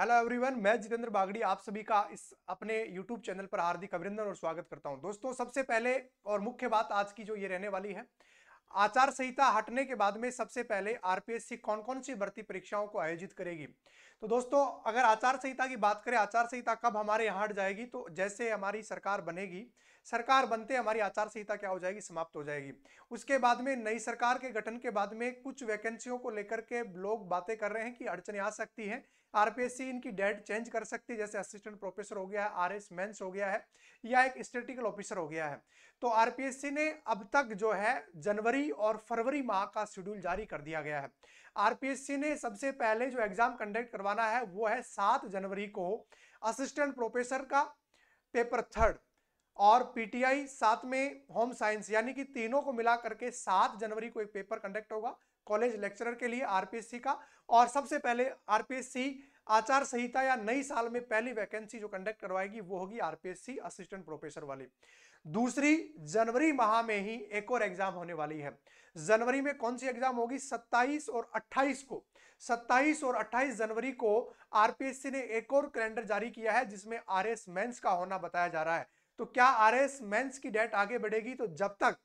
hello everyone मैं जितेंद्र बागड़ी आप सभी का इस अपने यूट्यूब चैनल पर हार्दिक अभिनंदन और स्वागत करता हूं दोस्तों सबसे पहले और मुख्य बात आज की जो ये रहने वाली है आचार संहिता हटने के बाद में सबसे पहले आरपीएससी कौन कौन सी भर्ती परीक्षाओं को आयोजित करेगी तो दोस्तों अगर आचार संहिता की बात करें आचार संहिता कब हमारे यहाँ हट जाएगी तो जैसे हमारी सरकार बनेगी सरकार बनते हमारी आचार संहिता क्या हो जाएगी समाप्त हो जाएगी उसके बाद में नई सरकार के गठन के बाद में कुछ वैकेंसियों को लेकर के लोग बातें कर रहे हैं कि अड़चने आ सकती हैं आरपीएससी इनकी डेट चेंज कर सकती है जैसे असिस्टेंट प्रोफेसर हो गया है आर एस हो गया है या एक स्टेटिकल ऑफिसर हो गया है तो आरपीएससी ने अब तक जो है जनवरी और फरवरी माह का शेड्यूल जारी कर दिया गया है आरपीएससी ने सबसे पहले जो एग्जाम कंडक्ट करवाना है वो है सात जनवरी को असिस्टेंट प्रोफेसर का पेपर थर्ड और पीटीआई साथ में होम साइंस यानी कि तीनों को मिला करके सात जनवरी को एक पेपर कंडक्ट होगा कॉलेज लेक्चरर के लिए आरपीएससी का और सबसे पहले आरपीएससी आचार संहिता या नई साल में पहली वैकेंसी जो कंडक्ट करवाएगी वो होगी आरपीएससी असिस्टेंट प्रोफेसर वाली दूसरी जनवरी माह में ही एक और एग्जाम होने वाली है जनवरी में कौन सी एग्जाम होगी 27 और 28 को 27 और 28 जनवरी को आरपीएससी ने एक और कैलेंडर जारी किया है जिसमें आर एस का होना बताया जा रहा है तो क्या आर मेंस की डेट आगे बढ़ेगी तो जब तक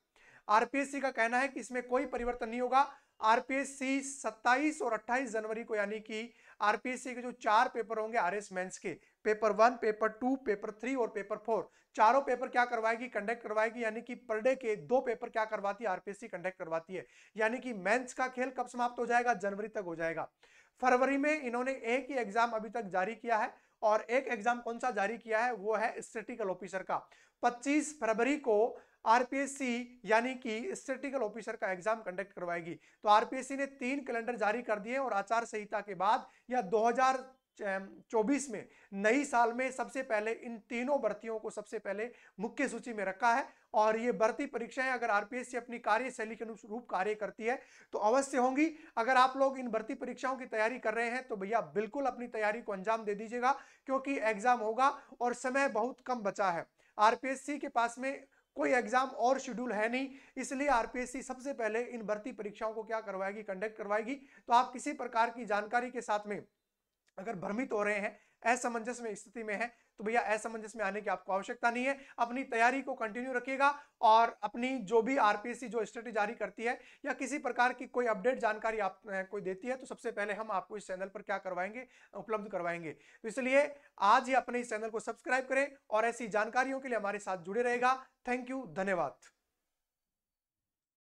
आरपीएससी का कहना है कि इसमें कोई परिवर्तन नहीं होगा आरपीएससी 27 और 28 जनवरी को यानी कि आरपीएससी के जो चार पेपर होंगे आरएस मेंस के paper one paper two paper three और पेपर फोर चारों पेपर क्या करवाएगी कंडक्ट करवाएगी यानी कि पर डे के दो पेपर क्या करवाती है आरपीएससी कंडक्ट करवाती है यानी कि मेंस का खेल कब समाप्त हो जाएगा जनवरी तक हो जाएगा फरवरी में इन्होंने एक ही एग्जाम अभी तक जारी किया है और एक एग्जाम कौन सा जारी किया है वो है स्टेटिकल ऑफिसर का 25 फरवरी को आरपीएससी यानी कि स्टेटिकल ऑफिसर का एग्जाम कंडक्ट करवाएगी तो आरपीएससी ने तीन कैलेंडर जारी कर दिए और आचार संहिता के बाद या चौबीस में नई साल में सबसे पहले इन तीनों भर्तियों को सबसे पहले मुख्य सूची में रखा है और ये भर्ती परीक्षाएं अगर आरपीएससी अपनी कार्यशैली के अनुरूप कार्य करती है तो अवश्य होंगी अगर आप लोग इन भर्ती परीक्षाओं की तैयारी कर रहे हैं तो भैया बिल्कुल अपनी तैयारी को अंजाम दे दीजिएगा क्योंकि एग्जाम होगा और समय बहुत कम बचा है आर के पास में कोई एग्जाम और शेड्यूल है नहीं इसलिए आरपीएससी सबसे पहले इन भर्ती परीक्षाओं को क्या करवाएगी कंडक्ट करवाएगी तो आप किसी प्रकार की जानकारी के साथ में अगर भ्रमित हो रहे हैं असमंजस में स्थिति में है तो भैया असमंजस में आने की आपको आवश्यकता नहीं है अपनी तैयारी को कंटिन्यू रखिएगा और अपनी जो भी आरपीएससी जो स्टडी जारी करती है या किसी प्रकार की कोई अपडेट जानकारी आप कोई देती है तो सबसे पहले हम आपको इस चैनल पर क्या करवाएंगे उपलब्ध करवाएंगे तो इसलिए आज ही अपने इस चैनल को सब्सक्राइब करें और ऐसी जानकारियों के लिए हमारे साथ जुड़े रहेगा थैंक यू धन्यवाद